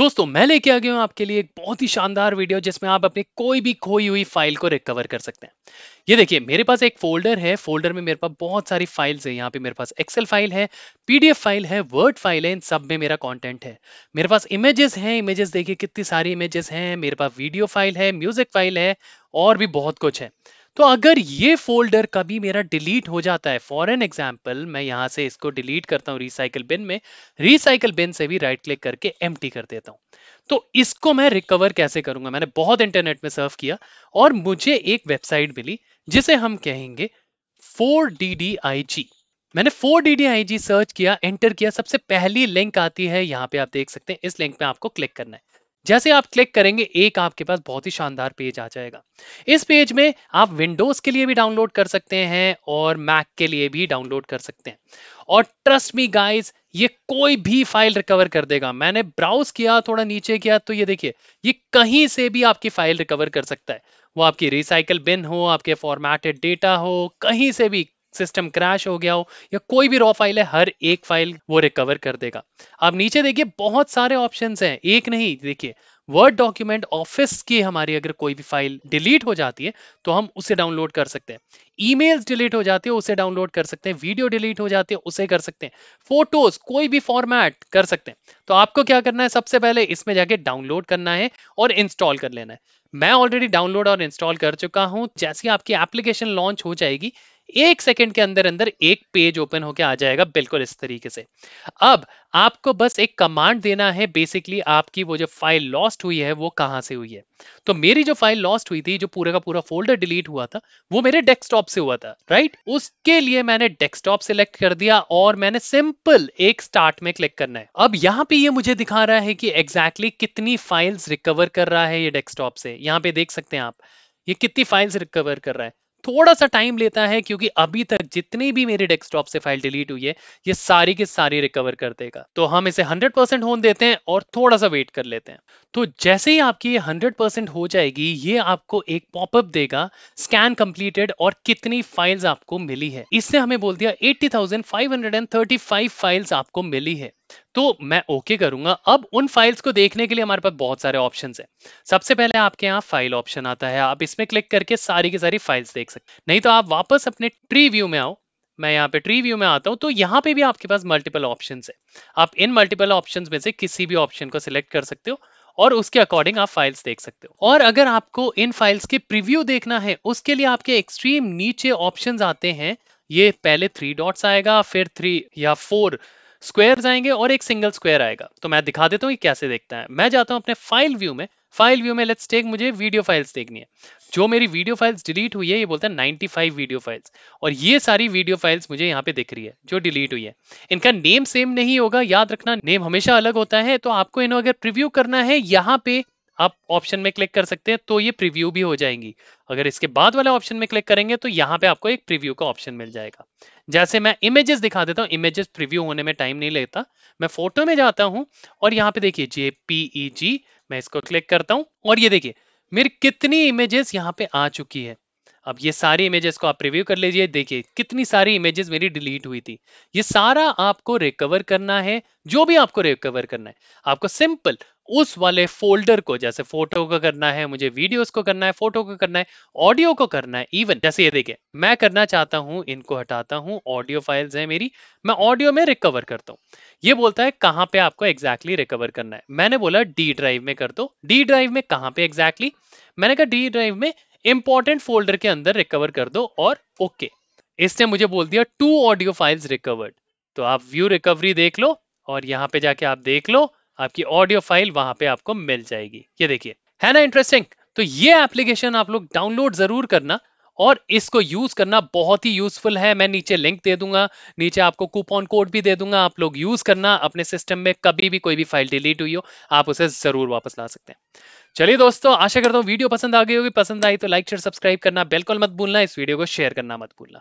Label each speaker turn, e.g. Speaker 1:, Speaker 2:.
Speaker 1: दोस्तों मैं लेके आ गया हूं आपके लिए एक बहुत ही शानदार वीडियो जिसमें आप अपनी कोई भी खोई हुई फाइल को रिकवर कर सकते हैं ये देखिए मेरे पास एक फोल्डर है फोल्डर में मेरे पास बहुत सारी फाइल्स है यहाँ पे मेरे पास एक्सेल फाइल है पीडीएफ फाइल है वर्ड फाइल है इन सब में मेरा कंटेंट है मेरे पास इमेजेस हैं इमेजेस देखिए कितनी सारी इमेजेस हैं मेरे पास वीडियो फाइल है म्यूजिक फाइल है और भी बहुत कुछ है तो अगर ये फोल्डर कभी मेरा डिलीट हो जाता है फॉर एन एग्जाम्पल मैं यहां से इसको डिलीट करता हूं रिसाइकल बिन में रिसाइकल बिन से भी राइट क्लिक करके एम कर देता हूं तो इसको मैं रिकवर कैसे करूंगा मैंने बहुत इंटरनेट में सर्व किया और मुझे एक वेबसाइट मिली जिसे हम कहेंगे four D D I G मैंने four D D I G search किया एंटर किया सबसे पहली लिंक आती है यहां पे आप देख सकते हैं इस लिंक पे आपको क्लिक करना है जैसे आप क्लिक करेंगे एक आपके पास बहुत ही शानदार पेज आ जाएगा इस पेज में आप विंडोज के लिए भी डाउनलोड कर सकते हैं और मैक के लिए भी डाउनलोड कर सकते हैं और ट्रस्ट मी गाइस ये कोई भी फाइल रिकवर कर देगा मैंने ब्राउज किया थोड़ा नीचे किया तो ये देखिए ये कहीं से भी आपकी फाइल रिकवर कर सकता है वो आपकी रिसाइकल बिन हो आपके फॉर्मेटेड डेटा हो कहीं से भी सिस्टम क्रैश हो गया हो या कोई भी रॉ फाइल है हर एक फाइल वो रिकवर कर देगा आप नीचे देखिए बहुत सारे ऑप्शन हैं एक नहीं देखिए वर्ड डॉक्यूमेंट ऑफिस की हमारी अगर कोई भी फाइल डिलीट हो जाती है तो हम उसे डाउनलोड कर सकते हैं ईमेल्स डिलीट हो जाती है उसे डाउनलोड कर सकते हैं वीडियो डिलीट हो जाती है उसे कर सकते हैं फोटोज कोई भी फॉर्मेट कर सकते हैं तो आपको क्या करना है सबसे पहले इसमें जाके डाउनलोड करना है और इंस्टॉल कर लेना है मैं ऑलरेडी डाउनलोड और इंस्टॉल कर चुका हूं जैसे आपकी एप्लीकेशन लॉन्च हो जाएगी एक सेकंड के अंदर अंदर एक पेज ओपन होके आ जाएगा बिल्कुल इस तरीके से अब आपको बस एक कमांड देना है बेसिकली आपकी वो जो फाइल लॉस्ट हुई है वो कहां से हुई है तो मेरी जो फाइल लॉस्ट हुई थी जो पूरा का पूरा फोल्डर डिलीट हुआ था वो मेरे डेस्कटॉप से हुआ था राइट उसके लिए मैंने डेस्कटॉप सिलेक्ट कर दिया और मैंने सिंपल एक स्टार्ट में क्लिक करना है अब यहाँ पे ये मुझे दिखा रहा है कि एग्जैक्टली exactly कितनी फाइल्स रिकवर कर रहा है ये डेस्कटॉप से यहाँ पे देख सकते हैं आप ये कितनी फाइल्स रिकवर कर रहा है थोड़ा सा टाइम लेता है क्योंकि अभी तक जितनी भी मेरे डेस्कटॉप से फाइल डिलीट हुई है ये सारी के सारी रिकवर कर देगा तो हम इसे 100% परसेंट होने देते हैं और थोड़ा सा वेट कर लेते हैं तो जैसे ही आपकी ये 100% हो जाएगी ये आपको एक पॉपअप देगा स्कैन कंप्लीटेड और कितनी फाइल्स आपको मिली है इससे हमें बोल दिया एट्टी फाइल्स आपको मिली है तो मैं ओके okay करूंगा अब उन फाइल्स को देखने के लिए हमारे पास बहुत सारे ऑप्शन है सबसे पहले आपके यहाँ फाइल ऑप्शन आता है आप इसमें क्लिक करके सारी की सारी फाइल्स देख सकते नहीं तो आप वापस अपने ट्री व्यू में आओ मैं यहाँ पे ट्री व्यू में आता हूँ तो यहाँ पे भी आपके पास मल्टीपल ऑप्शन है आप इन मल्टीपल ऑप्शन में से किसी भी ऑप्शन को सिलेक्ट कर सकते हो और उसके अकॉर्डिंग आप फाइल्स देख सकते हो और अगर आपको इन फाइल्स के प्रीव्यू देखना है उसके लिए आपके एक्सट्रीम नीचे ऑप्शंस आते हैं ये पहले थ्री डॉट्स आएगा फिर थ्री या फोर स्क्वायर्स आएंगे और एक सिंगल स्क्वायर आएगा तो मैं दिखा देता हूँ कि कैसे देखता है मैं जाता हूँ अपने फाइल व्यू में फाइल व्यू में लेट्स टेक मुझे वीडियो फाइल्स देखनी है जो मेरी वीडियो फाइल्स डिलीट हुई है ये बोलता है 95 वीडियो फाइल्स और ये सारी वीडियो फाइल्स मुझे यहाँ पे दिख रही है जो डिलीट हुई है इनका नेम सेम नहीं होगा याद रखना नेम हमेशा अलग होता है तो आपको इन्हें अगर प्रिव्यू करना है यहाँ पे आप ऑप्शन में क्लिक कर सकते हैं तो ये प्रीव्यू भी हो जाएंगी अगर इसके बाद वाले ऑप्शन में क्लिक करेंगे तो यहाँ पे आपको एक प्रीव्यू का ऑप्शन मिल जाएगा जैसे मैं इमेजेस दिखा देता हूँ इमेजेस प्रीव्यू होने में टाइम नहीं लेता मैं फोटो में जाता हूँ और यहाँ पे देखिए जे जेपीईजी e मैं इसको क्लिक करता हूँ और ये देखिए मेरी कितनी इमेजेस यहाँ पे आ चुकी है अब ये सारी इमेजेस को आप रिव्यू कर लीजिए देखिए कितनी सारी इमेजेस मेरी डिलीट हुई थी ये सारा आपको रिकवर करना है जो भी आपको रिकवर करना है आपको सिंपल उस वाले फोल्डर को जैसे फोटो को करना है मुझे वीडियोस को करना है फोटो को करना है ऑडियो को करना है इवन जैसे ये देखे मैं करना चाहता हूं इनको हटाता हूं ऑडियो फाइल्स है मेरी मैं ऑडियो में रिकवर करता हूं ये बोलता है कहां पे आपको एग्जैक्टली exactly रिकवर करना है मैंने बोला डी ड्राइव में कर दो डी ड्राइव में कहां पे एग्जैक्टली exactly? मैंने कहा डी ड्राइव में इंपॉर्टेंट फोल्डर के अंदर रिकवर कर दो और ओके okay. इसने मुझे बोल दिया टू ऑडियो फाइल्स रिकवर्ड तो आप व्यू रिकवरी देख लो और यहां पे जाके आप देख लो आपकी ऑडियो फाइल वहां पे आपको मिल जाएगी ये देखिए है ना इंटरेस्टिंग तो ये एप्लीकेशन आप लोग डाउनलोड जरूर करना और इसको यूज करना बहुत ही यूजफुल है मैं नीचे लिंक दे दूंगा नीचे आपको कूपन कोड भी दे दूंगा आप लोग यूज करना अपने सिस्टम में कभी भी कोई भी फाइल डिलीट हुई हो आप उसे जरूर वापस ला सकते हैं चलिए दोस्तों आशा करता हूँ वीडियो पसंद आ गई होगी पसंद आई तो लाइक शेयर सब्सक्राइब करना बिल्कुल मत भूलना इस वीडियो को शेयर करना मत भूलना